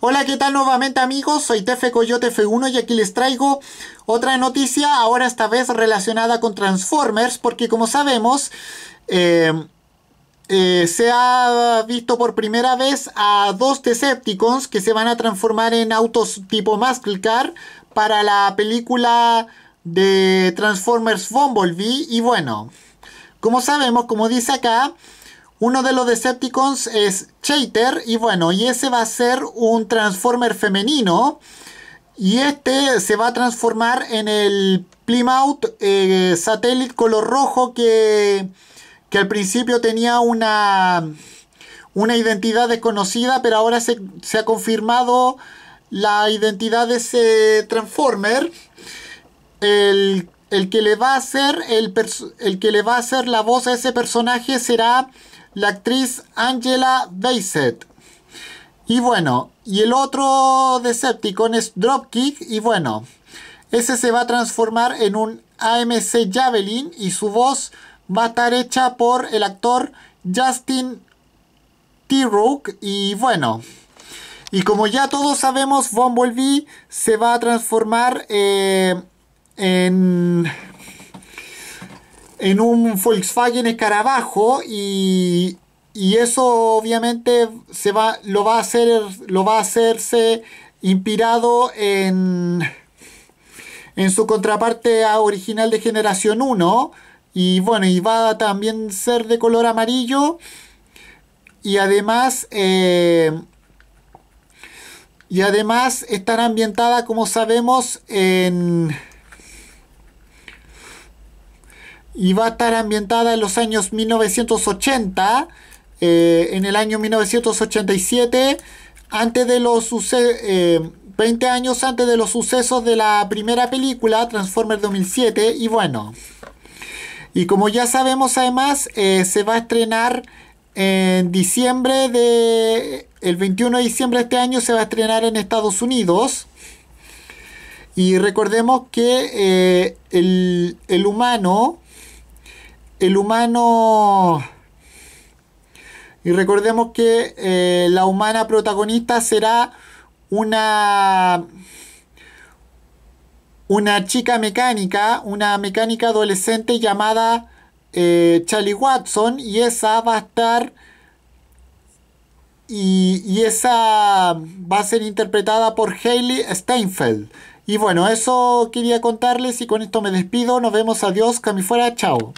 Hola, ¿qué tal nuevamente amigos? Soy Tefe Coyote F1 y aquí les traigo otra noticia, ahora esta vez relacionada con Transformers, porque como sabemos, em, eh, se ha visto por primera vez a dos Decepticons que se van a transformar en autos tipo Muscle Car para la película de Transformers Bumblebee y bueno, como sabemos, como dice acá, uno de los Decepticons es Chater y bueno, y ese va a ser un Transformer femenino. Y este se va a transformar en el Plymouth eh, Satellite color rojo que, al principio tenía una, una identidad desconocida, pero ahora se, ha confirmado la identidad de ese Transformer. El, que le va a ser el, el que le va a hacer la voz a ese personaje será la actriz Angela Bassett. Y bueno, y el otro Decepticon es Dropkick y bueno, ese se va a transformar en un AMC Javelin y su voz va a estar hecha por el actor Justin T. Rook y bueno, y como ya todos sabemos, Bumblebee se va a transformar eh, en en un Volkswagen Escarabajo y, y eso obviamente se va, lo, va a hacer, lo va a hacerse inspirado en, en su contraparte original de generación 1 y bueno, y va a también ser de color amarillo y además eh, y además estará ambientada como sabemos en y va a estar ambientada en los años 1980, eh, en el año 1987, antes de los 20 eh, años antes de los sucesos de la primera película, Transformers 2007, y bueno. Y como ya sabemos además, eh, se va a estrenar en diciembre de... El 21 de diciembre de este año se va a estrenar en Estados Unidos. Y recordemos que el, el humano el humano... Y recordemos que eh, la humana protagonista será una... Una chica mecánica, una mecánica adolescente llamada eh, Charlie Watson y esa va a estar... Y, esa va a ser interpretada por hayley Steinfeld. Y bueno, eso quería contarles y con esto me despido. Nos vemos, adiós, que fuera, chao.